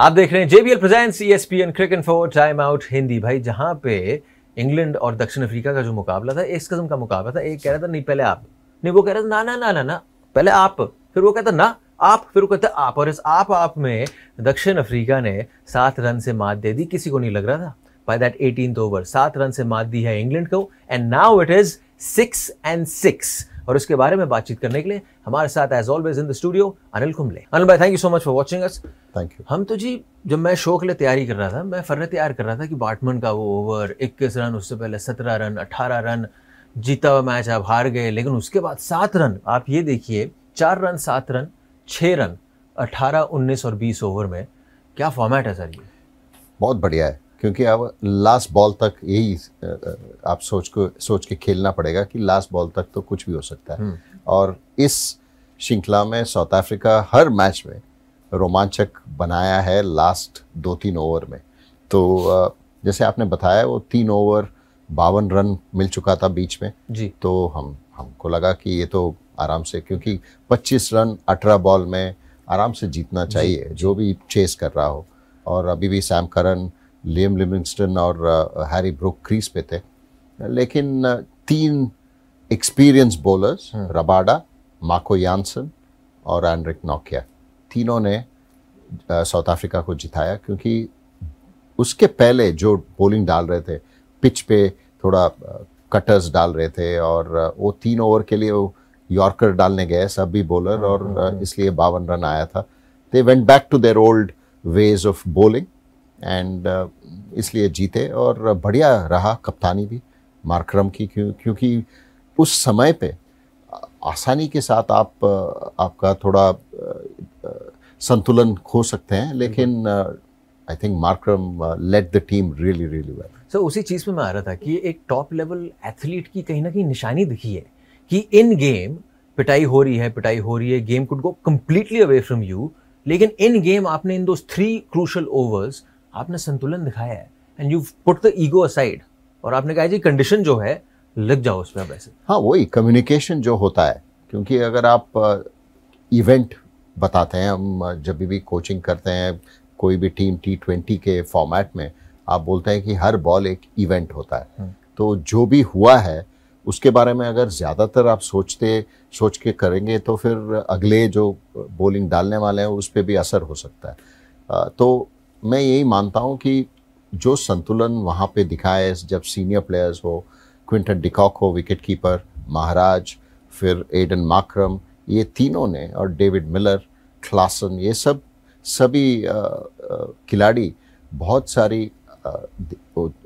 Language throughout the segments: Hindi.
आप देख रहे हैं JBL presents ESPN cricket for time out Hindi भाई जहां पे इंग्लैंड और दक्षिण अफ्रीका का जो मुकाबला था इस कदम का मुकाबला था एक कह रहा था नहीं पहले आप नहीं वो कह रहा था ना ना ना ना ना पहले आप फिर वो कहता ना आप फिर वो कहता आप और इस आप आप में दक्षिण अफ्रीका ने सात रन से मात दे दी किसी को नहीं लग रहा था बाय दैट एटीन ओवर सात रन से मात दी है इंग्लैंड को and now it is six and six और इसके बारे में बातचीत करने के लिए हमारे साथ as always in the studio Anil Kumble Anil भाई thank you so much for watching us thank you हम तो जी जब मैं शो के लिए तैयारी कर रहा था मैं फर्र तैयार कर रहा था कि बाटमन का वो ओवर इक्कीस रन उससे पहले सत्रह रन अट्ठारह रन जीता हुआ मैच आप हार गए लेकिन उसके बाद सात रन आप ये देखिए चार रन सात रन छः रन अट्ठारह उन्नीस और बीस ओवर में क्या फॉर्मेट है सर ये बहुत बढ़िया है क्योंकि अब लास्ट बॉल तक यही आप सोच को सोच के खेलना पड़ेगा कि लास्ट बॉल तक तो कुछ भी हो सकता है हम्म। और इस श्रृंखला में साउथ अफ्रीका हर मैच में रोमांचक बनाया है लास्ट दो तीन ओवर में तो जैसे आपने बताया वो तीन ओवर बावन रन मिल चुका था बीच में जी तो हम हमको लगा कि ये तो आराम से क्योंकि 25 रन 18 बॉल में आराम से जीतना चाहिए जी, जो भी चेस कर रहा हो और अभी भी सैम करन लियम लिविंगस्टन और हैरी ब्रुक क्रीज पे थे लेकिन uh, तीन experience bowlers Rabada Marco Jansen और एंड्रिक नोकिया तीनों ने साउथ uh, अफ्रीका को जिताया क्योंकि उसके पहले जो बॉलिंग डाल रहे थे पिच पे थोड़ा कटर्स uh, डाल रहे थे और वो तीन ओवर के लिए वो यॉर्कर डालने गए सब भी बॉलर और हाँ, हाँ। इसलिए बावन रन आया था they went back to their old ways of bowling and uh, इसलिए जीते और बढ़िया रहा कप्तानी भी मार्क्रम की क्यों क्योंकि उस समय पे आसानी के साथ आप uh, आपका थोड़ा uh, संतुलन खो सकते हैं लेकिन I think Markram led the team really really well sir उसी चीज़ पे मैं आ रहा था कि एक टॉप लेवल एथलीट की कहीं ना कहीं निशानी दिखी है कि इन गेम पिटाई हो रही है पिटाई हो रही है game could go completely away from you लेकिन इन गेम आपने इन दो थ्री क्रूशल ओवर्स आपने संतुलन दिखाया है and you put the ego aside और आपने कहा जी कंडीशन जो है लग जाओ उसमें आप ऐसे हाँ वही कम्युनिकेशन जो होता है क्योंकि अगर आप इवेंट बताते हैं हम जब भी कोचिंग करते हैं कोई भी टीम टी ट्वेंटी के फॉर्मेट में आप बोलते हैं कि हर बॉल एक इवेंट होता है हम्म। तो जो भी हुआ है उसके बारे में अगर ज़्यादातर आप सोचते सोच के करेंगे तो फिर अगले जो बॉलिंग डालने वाले हैं उस पर भी असर हो सकता है तो मैं यही मानता हूँ कि जो संतुलन वहाँ पे दिखाए जब सीनियर प्लेयर्स हो क्विंटन डिकॉक हो विकेट कीपर महाराज फिर एडन माक्रम ये तीनों ने और डेविड मिलर क्लासन ये सब सभी खिलाड़ी बहुत सारी आ,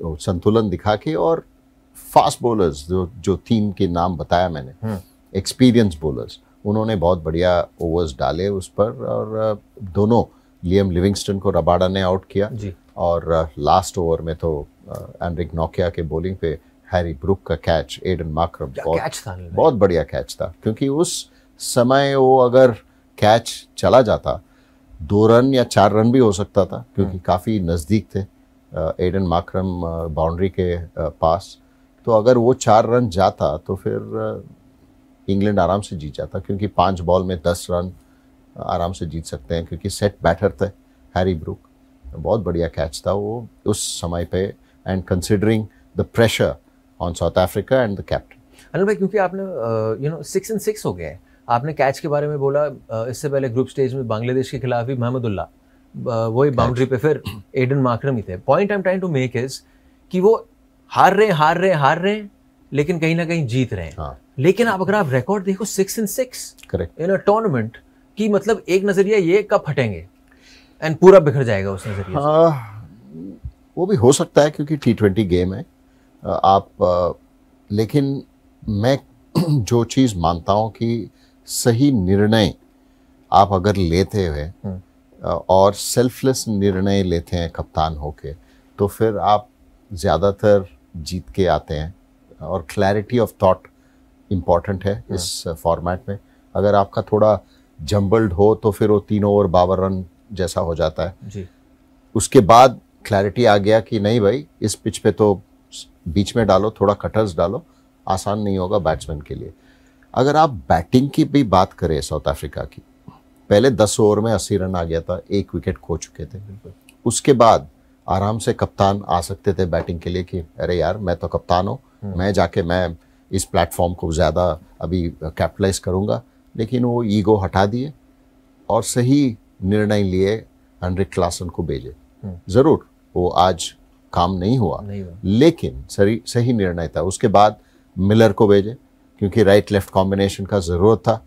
संतुलन दिखा के और फास्ट बॉलर्स जो जो टीम के नाम बताया मैंने एक्सपीरियंस हम्म। बॉलर्स उन्होंने बहुत बढ़िया ओवर्स डाले उस पर और दोनों लियम लिविंगस्टन को रबाडा ने आउट किया और लास्ट uh, ओवर में तो एंड्रिक uh, नोकिया के बॉलिंग पे हैरी ब्रुक का कैच एडन माकर बहुत था बहुत बढ़िया कैच था क्योंकि उस समय वो अगर कैच चला जाता दो रन या चार रन भी हो सकता था क्योंकि हम्म। काफ़ी नज़दीक थे एडन माक्रम बाउंड्री के uh, पास तो अगर वो चार रन जाता तो फिर इंग्लैंड आराम से जीत जाता क्योंकि पांच बॉल में दस रन आराम से जीत सकते हैं क्योंकि सेट बैटर थे हैरी ब्रुक बहुत बढ़िया कैच था वो उस समय पे and considering the pressure on South Africa and the captain Anil भाई क्योंकि आपने you know six and six हो गए हैं आपने कैच के बारे में बोला uh, इससे पहले ग्रुप स्टेज में बांग्लादेश के खिलाफ भी महमदुल्ला uh, वही बाउंड्री पे फिर एडन मार्क्रम ही थे point I am trying to make is कि वो हार रहे हार रहे हार रहे लेकिन कहीं ना कहीं जीत रहे हैं हाँ. लेकिन आप अगर आप रिकॉर्ड देखो six and six correct in a tournament कि मतलब एक नज़रिया ये कब फटेंगे एंड पूरा बिखर जाएगा उस नज़रिए हाँ वो भी हो सकता है क्योंकि टी ट्वेंटी गेम है आप लेकिन मैं जो चीज़ मानता हूँ कि सही निर्णय आप अगर लेते हुए हम्म। और सेल्फलेस निर्णय लेते हैं कप्तान होके तो फिर आप ज़्यादातर जीत के आते हैं और क्लैरिटी ऑफ थॉट इम्पॉर्टेंट है हम्म। इस फॉर्मेट में अगर आपका थोड़ा जम्बल्ड हो तो फिर वो तीन ओवर बावन रन जैसा हो जाता है जी उसके बाद क्लैरिटी आ गया कि नहीं भाई इस पिच पे तो बीच में डालो थोड़ा कटर्स डालो आसान नहीं होगा बैट्समैन के लिए अगर आप बैटिंग की भी बात करें साउथ अफ्रीका की पहले दस ओवर में अस्सी रन आ गया था एक विकेट खो चुके थे उसके बाद आराम से कप्तान आ सकते थे बैटिंग के लिए कि अरे यार मैं तो कप्तान हूँ हम्म। मैं जाके मैं इस प्लेटफॉर्म को ज़्यादा अभी कैपिटलाइज करूँगा लेकिन वो ईगो हटा दिए और सही निर्णय लिए हनरिक क्लासन को भेजे हम्म। ज़रूर वो आज काम नहीं हुआ, नहीं हुआ। लेकिन सही सही निर्णय था उसके बाद मिलर को भेजे क्योंकि राइट लेफ्ट कॉम्बिनेशन का ज़रूरत था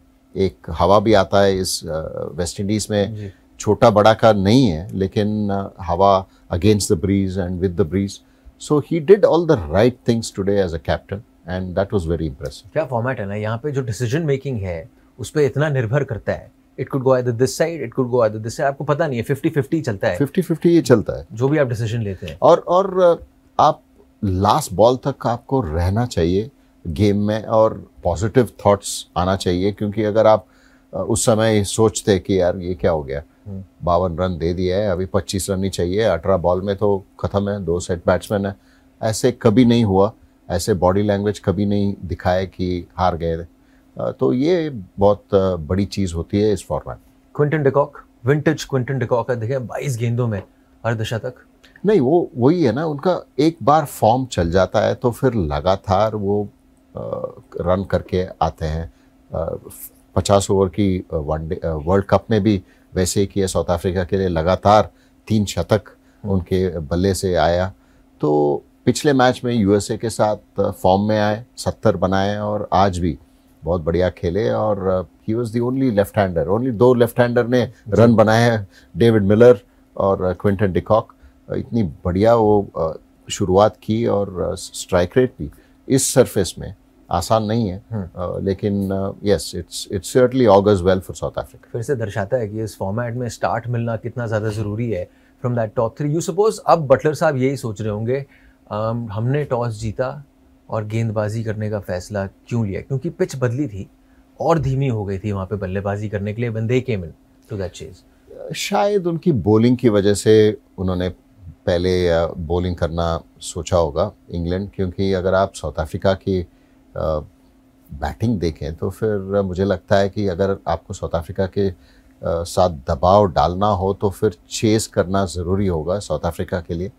एक हवा भी आता है इस वेस्ट इंडीज़ में छोटा बड़ा का नहीं है लेकिन हवा against the breeze and with the breeze so he did all the right things today as a captain and that was very impressive क्या फॉर्मेट है ना यहाँ पे जो डिसीजन मेकिंग है उस पर इतना निर्भर करता है it could go either this side it could go either this side आपको पता नहीं है फिफ्टी फिफ्टी चलता है फिफ्टी फिफ्टी ये चलता है जो भी आप डिसीजन लेते हैं और और आप लास्ट बॉल तक आपको रहना चाहिए गेम में और पॉजिटिव थॉट्स आना चाहिए क्योंकि अगर आप उस समय सोचते कि यार ये क्या हो गया हम्म। बावन रन दे दिया है अभी पच्चीस रन ही चाहिए अठारह बॉल में तो ख़त्म है दो सेट बैट्समैन है ऐसे कभी नहीं हुआ ऐसे बॉडी लैंग्वेज कभी नहीं दिखाए कि हार गए थे तो ये बहुत बड़ी चीज़ होती है इस format Quinton de Kock vintage Quinton de Kock है देखें बाईस गेंदों में हर दशा तक नहीं वो वही है ना उनका एक बार फॉर्म चल जाता है तो फिर लगातार वो आ, रन करके आते हैं पचास ओवर की वनडे वर्ल्ड कप में भी वैसे ही किया साउथ अफ्रीका के लिए लगातार तीन शतक हम्म। उनके बल्ले से आया तो पिछले मैच में यूएसए के साथ फॉर्म में आए सत्तर बनाए और आज भी बहुत बढ़िया खेले और he was the only left hander only दो लेफ्ट हैंडर ने रन बनाए हैं डेविड मिलर और क्विंटन uh, डिकॉक uh, इतनी बढ़िया वो uh, शुरुआत की और स्ट्राइक रेट भी इस सरफेस में आसान नहीं है हम्म। लेकिन yes it's it's certainly well for South Africa फिर से दर्शाता है कि इस फॉर्मेट में स्टार्ट मिलना कितना ज़्यादा ज़रूरी है from that top three you suppose अब बटलर साहब यही सोच रहे होंगे um, हमने टॉस जीता और गेंदबाजी करने का फैसला क्यों लिया क्योंकि पिच बदली थी और धीमी हो गई थी वहाँ पे बल्लेबाजी करने के लिए बंदे केम इन टू दैट चीज शायद उनकी बॉलिंग की वजह से उन्होंने पहले बॉलिंग करना सोचा होगा इंग्लैंड क्योंकि अगर आप साउथ अफ्रीका की बैटिंग देखें तो फिर मुझे लगता है कि अगर आपको साउथ अफ्रीका के साथ दबाव डालना हो तो फिर चेस करना ज़रूरी होगा साउथ अफ्रीका के लिए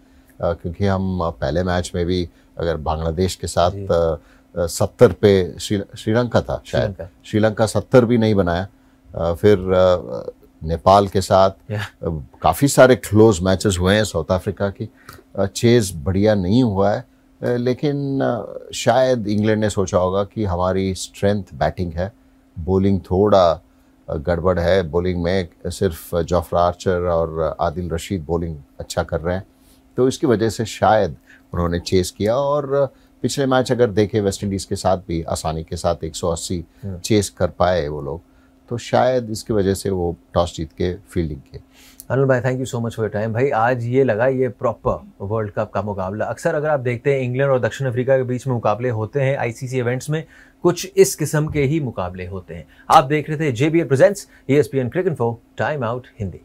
क्योंकि हम पहले मैच में भी अगर बांग्लादेश के साथ सत्तर पे श्रीलंका था शायद श्रीलंका सत्तर भी नहीं बनाया फिर नेपाल के साथ काफ़ी सारे क्लोज मैचेस हुए हैं साउथ अफ्रीका की चेज़ बढ़िया नहीं हुआ है लेकिन शायद इंग्लैंड ने सोचा होगा कि हमारी स्ट्रेंथ बैटिंग है बॉलिंग थोड़ा गड़बड़ है बॉलिंग में सिर्फ जॉफ्रा आर्चर और आदिल रशीद बॉलिंग अच्छा कर रहे हैं तो इसकी वजह से शायद उन्होंने चेस किया और पिछले मैच अगर देखे वेस्ट इंडीज़ के साथ भी आसानी के साथ 180 चेस हम्म। कर पाए वो लोग तो शायद इसकी वजह से वो टॉस जीत के फील्डिंग के अनिल भाई thank you so much for time भाई आज ये लगा ये प्रॉपर वर्ल्ड कप का मुकाबला अक्सर अगर आप देखते हैं इंग्लैंड और दक्षिण अफ्रीका के बीच में मुकाबले होते हैं आईसीसी इवेंट्स में कुछ इस किस्म के ही मुकाबले होते हैं आप देख रहे थे JBL presents ESPN cricket for time out Hindi